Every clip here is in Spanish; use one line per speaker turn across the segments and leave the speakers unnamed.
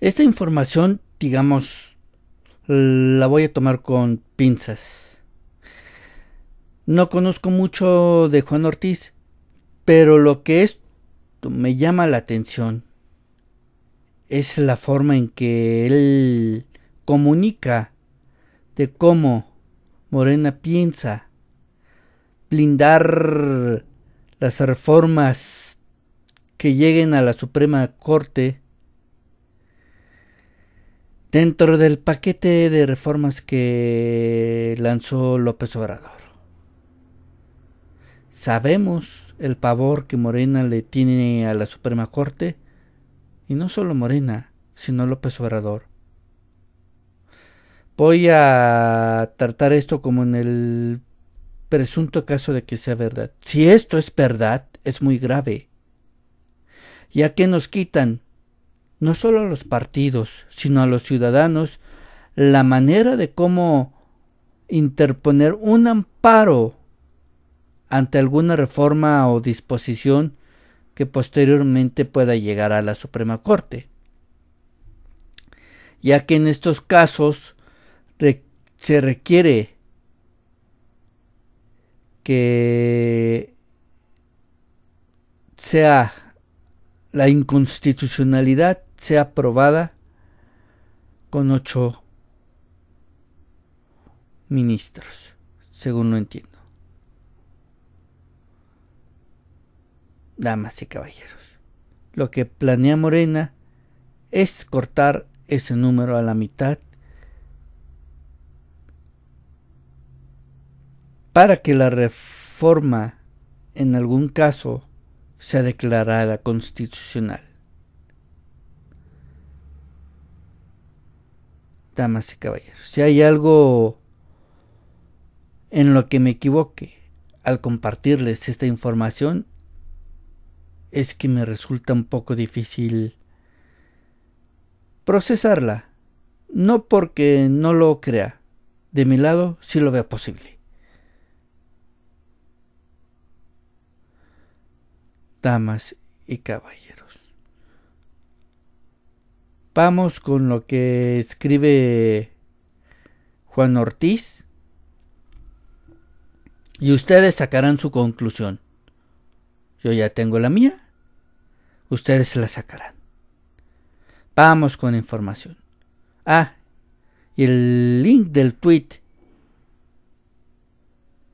Esta información, digamos, la voy a tomar con pinzas. No conozco mucho de Juan Ortiz, pero lo que es me llama la atención es la forma en que él comunica de cómo Morena piensa blindar las reformas que lleguen a la Suprema Corte dentro del paquete de reformas que lanzó López Obrador. Sabemos el pavor que Morena le tiene a la Suprema Corte, y no solo Morena, sino López Obrador. Voy a tratar esto como en el presunto caso de que sea verdad. Si esto es verdad, es muy grave, ya que nos quitan no solo a los partidos, sino a los ciudadanos, la manera de cómo interponer un amparo ante alguna reforma o disposición que posteriormente pueda llegar a la Suprema Corte, ya que en estos casos se requiere que sea la inconstitucionalidad sea aprobada con ocho ministros, según lo entiendo. Damas y caballeros, lo que planea Morena es cortar ese número a la mitad para que la reforma en algún caso sea declarada constitucional. damas y caballeros, si hay algo en lo que me equivoque al compartirles esta información, es que me resulta un poco difícil procesarla. No porque no lo crea, de mi lado sí lo veo posible. Damas y caballeros. Vamos con lo que escribe Juan Ortiz y ustedes sacarán su conclusión. Yo ya tengo la mía, ustedes la sacarán. Vamos con información. Ah, y el link del tweet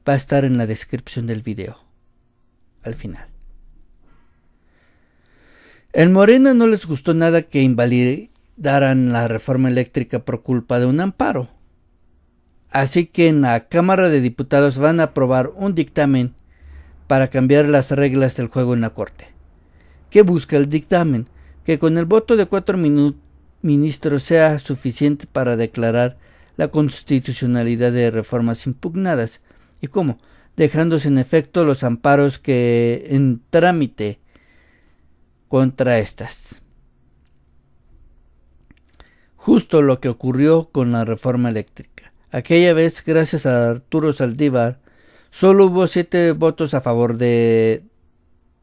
va a estar en la descripción del video, al final. El Morena no les gustó nada que invalide, Darán la reforma eléctrica por culpa de un amparo. Así que en la Cámara de Diputados van a aprobar un dictamen para cambiar las reglas del juego en la Corte. ¿Qué busca el dictamen? Que con el voto de cuatro ministros sea suficiente para declarar la constitucionalidad de reformas impugnadas. ¿Y cómo? Dejándose en efecto los amparos que en trámite contra estas. Justo lo que ocurrió con la reforma eléctrica. Aquella vez, gracias a Arturo Saldívar, solo hubo siete votos a favor de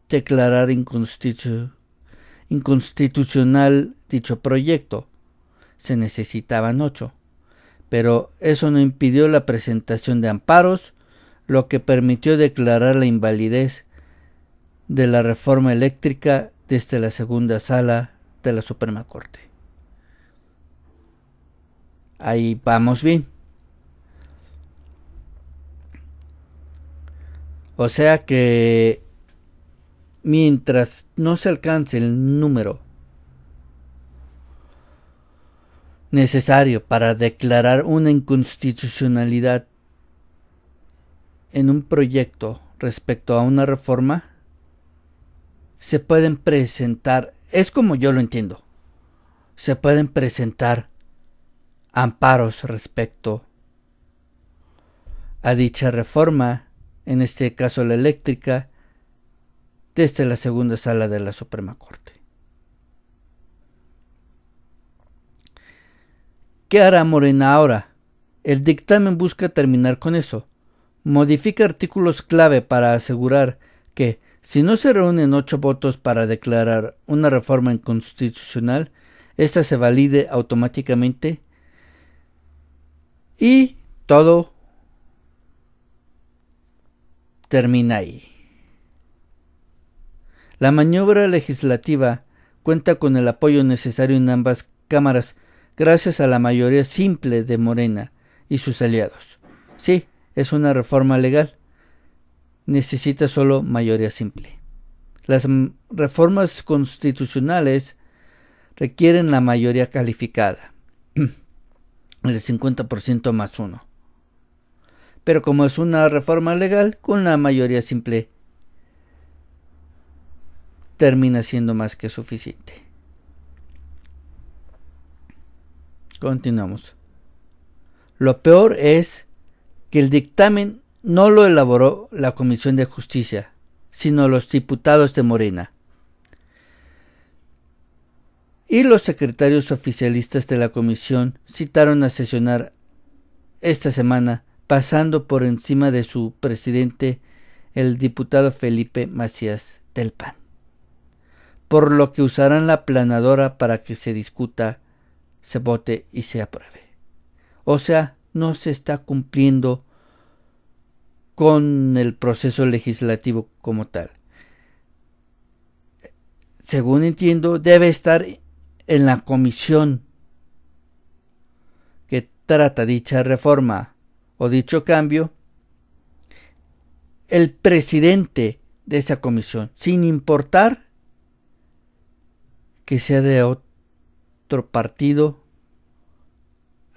declarar inconstitucional dicho proyecto. Se necesitaban ocho. Pero eso no impidió la presentación de amparos, lo que permitió declarar la invalidez de la reforma eléctrica desde la segunda sala de la Suprema Corte. Ahí vamos bien. O sea que mientras no se alcance el número necesario para declarar una inconstitucionalidad en un proyecto respecto a una reforma, se pueden presentar, es como yo lo entiendo, se pueden presentar amparos respecto a dicha reforma, en este caso la eléctrica, desde la segunda sala de la Suprema Corte. ¿Qué hará Morena ahora? El dictamen busca terminar con eso. Modifica artículos clave para asegurar que, si no se reúnen ocho votos para declarar una reforma inconstitucional, ésta se valide automáticamente y todo termina ahí. La maniobra legislativa cuenta con el apoyo necesario en ambas cámaras gracias a la mayoría simple de Morena y sus aliados. Sí, es una reforma legal. Necesita solo mayoría simple. Las reformas constitucionales requieren la mayoría calificada el 50% más uno. Pero como es una reforma legal, con la mayoría simple termina siendo más que suficiente. Continuamos. Lo peor es que el dictamen no lo elaboró la Comisión de Justicia, sino los diputados de Morena y los secretarios oficialistas de la comisión citaron a sesionar esta semana, pasando por encima de su presidente, el diputado Felipe Macías del PAN, por lo que usarán la planadora para que se discuta, se vote y se apruebe. O sea, no se está cumpliendo con el proceso legislativo como tal. Según entiendo, debe estar en la comisión que trata dicha reforma o dicho cambio, el presidente de esa comisión, sin importar que sea de otro partido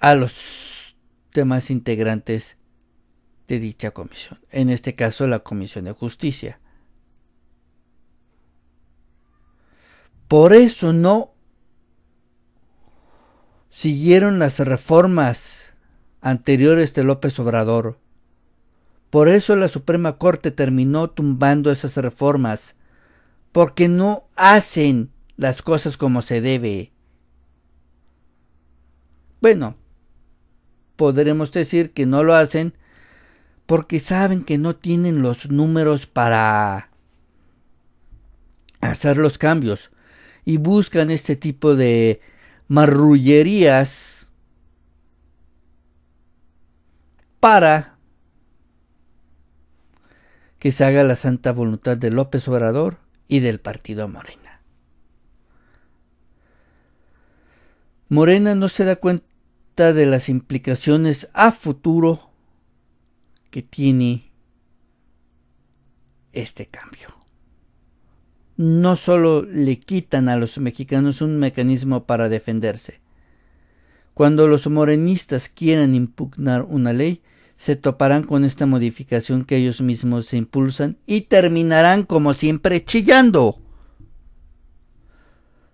a los demás integrantes de dicha comisión, en este caso la Comisión de Justicia. Por eso no siguieron las reformas anteriores de López Obrador. Por eso la Suprema Corte terminó tumbando esas reformas, porque no hacen las cosas como se debe. Bueno, podremos decir que no lo hacen porque saben que no tienen los números para hacer los cambios y buscan este tipo de marrullerías para que se haga la santa voluntad de López Obrador y del partido Morena. Morena no se da cuenta de las implicaciones a futuro que tiene este cambio no solo le quitan a los mexicanos un mecanismo para defenderse. Cuando los morenistas quieran impugnar una ley, se toparán con esta modificación que ellos mismos se impulsan y terminarán como siempre chillando.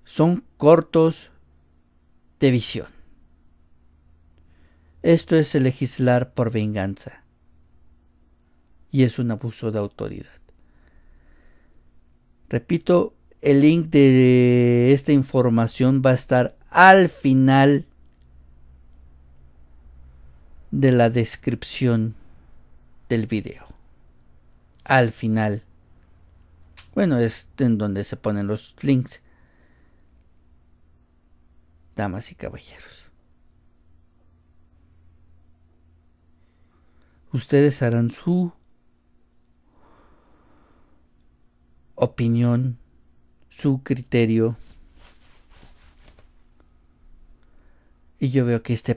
Son cortos de visión. Esto es legislar por venganza. Y es un abuso de autoridad. Repito, el link de esta información va a estar al final de la descripción del video. Al final. Bueno, es en donde se ponen los links. Damas y caballeros. Ustedes harán su opinión, su criterio. Y yo veo que este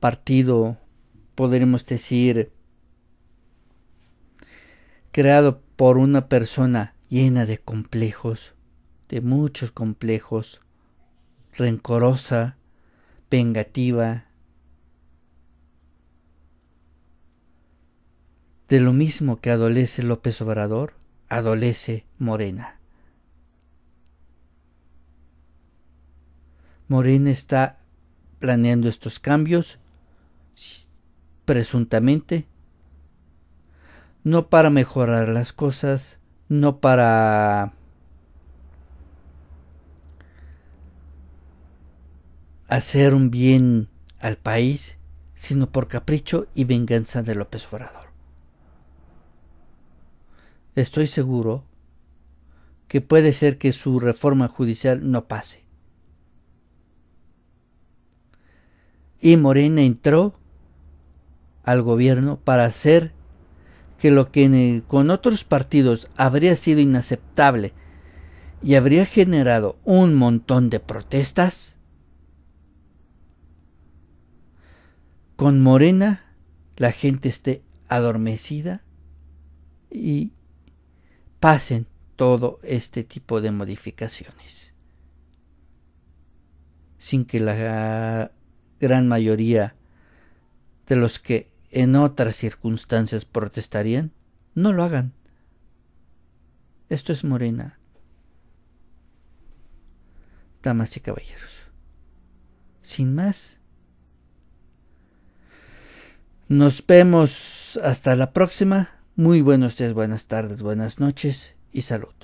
partido, podremos decir, creado por una persona llena de complejos, de muchos complejos, rencorosa, vengativa. De lo mismo que adolece López Obrador, adolece Morena. Morena está planeando estos cambios, presuntamente, no para mejorar las cosas, no para hacer un bien al país, sino por capricho y venganza de López Obrador estoy seguro que puede ser que su reforma judicial no pase. Y Morena entró al gobierno para hacer que lo que con otros partidos habría sido inaceptable y habría generado un montón de protestas, con Morena la gente esté adormecida y pasen todo este tipo de modificaciones sin que la gran mayoría de los que en otras circunstancias protestarían no lo hagan. Esto es Morena. Damas y caballeros. Sin más. Nos vemos hasta la próxima. Muy buenos días, buenas tardes, buenas noches y salud.